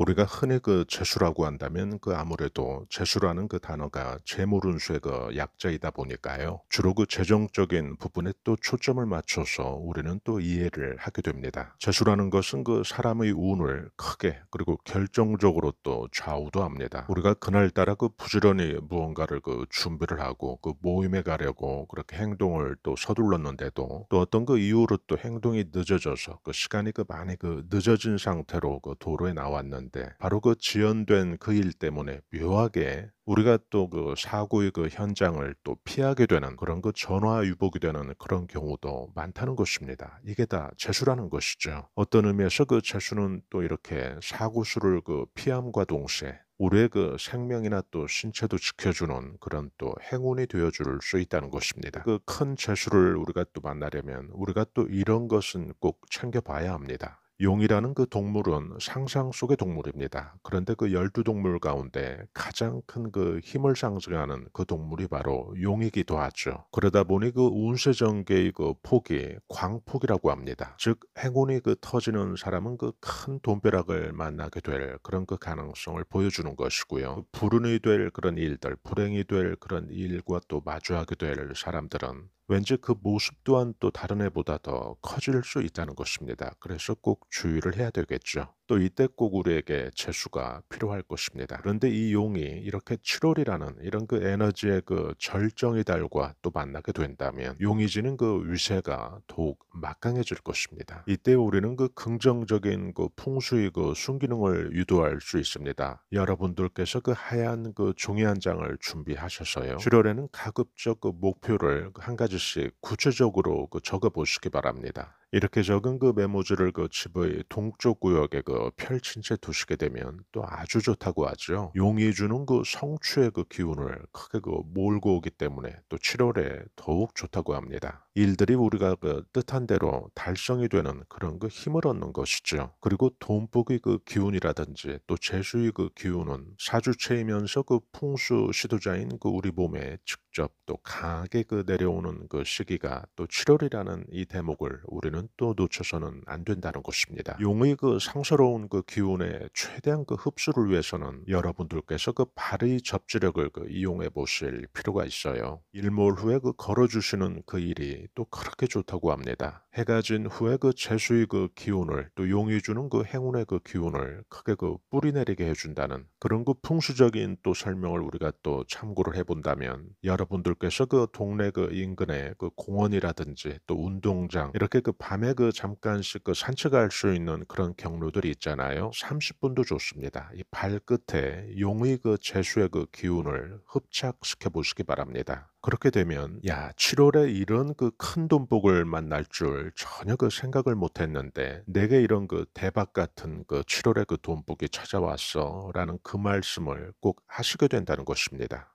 우리가 흔히 그 재수라고 한다면 그 아무래도 재수라는 그 단어가 재물운수의 그 약자이다 보니까요. 주로 그 재정적인 부분에 또 초점을 맞춰서 우리는 또 이해를 하게 됩니다. 재수라는 것은 그 사람의 운을 크게 그리고 결정적으로 또 좌우도 합니다. 우리가 그날따라 그 부지런히 무언가를 그 준비를 하고 그 모임에 가려고 그렇게 행동을 또 서둘렀는데도 또 어떤 그 이유로 또 행동이 늦어져서 그 시간이 그 많이 그 늦어진 상태로 그 도로에 나왔는데 있는데 네. 바로 그 지연된 그 일 때문에 묘하게 우리가 또 그 사고의 그 현장을 또 피하게 되는 그런 그 전화 유복이 되는 그런 경우도 많다는 것입니다. 이게 다 재수라는 것이죠. 어떤 의미에서 그 재수는 또 이렇게 사고 수를 그 피함과 동시에 우리의 그 생명이나 또 신체도 지켜주는 그런 또 행운이 되어줄 수 있다는 것입니다. 그 큰 재수를 우리가 또 만나려면 우리가 또 이런 것은 꼭 챙겨봐야 합니다. 용이라는 그 동물은 상상 속의 동물입니다. 그런데 그 열두 동물 가운데 가장 큰 그 힘을 상징하는 그 동물이 바로 용이기도 하죠. 그러다 보니 그 운세 전개의 그 폭이 광폭이라고 합니다. 즉 행운이 그 터지는 사람은 그 큰 돈벼락을 만나게 될 그런 그 가능성을 보여주는 것이고요. 불운이 될 그런 일들, 불행이 될 그런 일과 또 마주하게 될 사람들은 왠지 그 모습 또한 또 다른 애보다 더 커질 수 있다는 것입니다. 그래서 꼭 주의를 해야 되겠죠. 또 이때 꼭 우리에게 재수가 필요할 것입니다. 그런데 이 용이 이렇게 7월이라는 이런 그 에너지의 그 절정의 달과 또 만나게 된다면 용이 지는 그 위세가 더욱 막강해질 것입니다. 이때 우리는 그 긍정적인 그 풍수의 그 순기능을 유도할 수 있습니다. 여러분들께서 그 하얀 그 종이 한 장을 준비하셔서요. 7월에는 가급적 그 목표를 한 가지씩 구체적으로 그 적어 보시기 바랍니다. 이렇게 적은 그 메모지를 그 집의 동쪽 구역에 그 펼친 채 두시게 되면 또 아주 좋다고 하죠. 용이 주는 그 성추의 그 기운을 크게 그 몰고 오기 때문에 또 7월에 더욱 좋다고 합니다. 일들이 우리가 그 뜻한 대로 달성이 되는 그런 그 힘을 얻는 것이죠. 그리고 돈복의 그 기운이라든지 또 재수의 그 기운은 사주체이면서 그 풍수 시도자인 그 우리 몸에 직접 또 강하게 그 내려오는 그 시기가 또 7월이라는 이 대목을 우리는 또 놓쳐서는 안 된다는 것입니다. 용의 그 상서로운 그 기운의 최대한 그 흡수를 위해서는 여러분들께서 그 발의 접지력을 그 이용해 보실 필요가 있어요. 일몰 후에 그 걸어주시는 그 일이 또 그렇게 좋다고 합니다. 해가 진 후에 그 재수의 그 기운을 또 용이 주는 그 행운의 그 기운을 크게 그 뿌리 내리게 해준다는 그런 그 풍수적인 또 설명을 우리가 또 참고를 해본다면 여러분들께서 그 동네 그인근의그 공원이라든지 또 운동장 이렇게 그 밤에 그 잠깐씩 그 산책할 수 있는 그런 경로들이 있잖아요. 30분도 좋습니다. 이 발끝에 용의 그 재수의 그 기운을 흡착시켜 보시기 바랍니다. 그렇게 되면 야 7월에 이런 그 큰 돈복을 만날 줄 전혀 그 생각을 못했는데 내게 이런 그 대박 같은 그 7월에 그 돈복이 찾아왔어라는 그 말씀을 꼭 하시게 된다는 것입니다.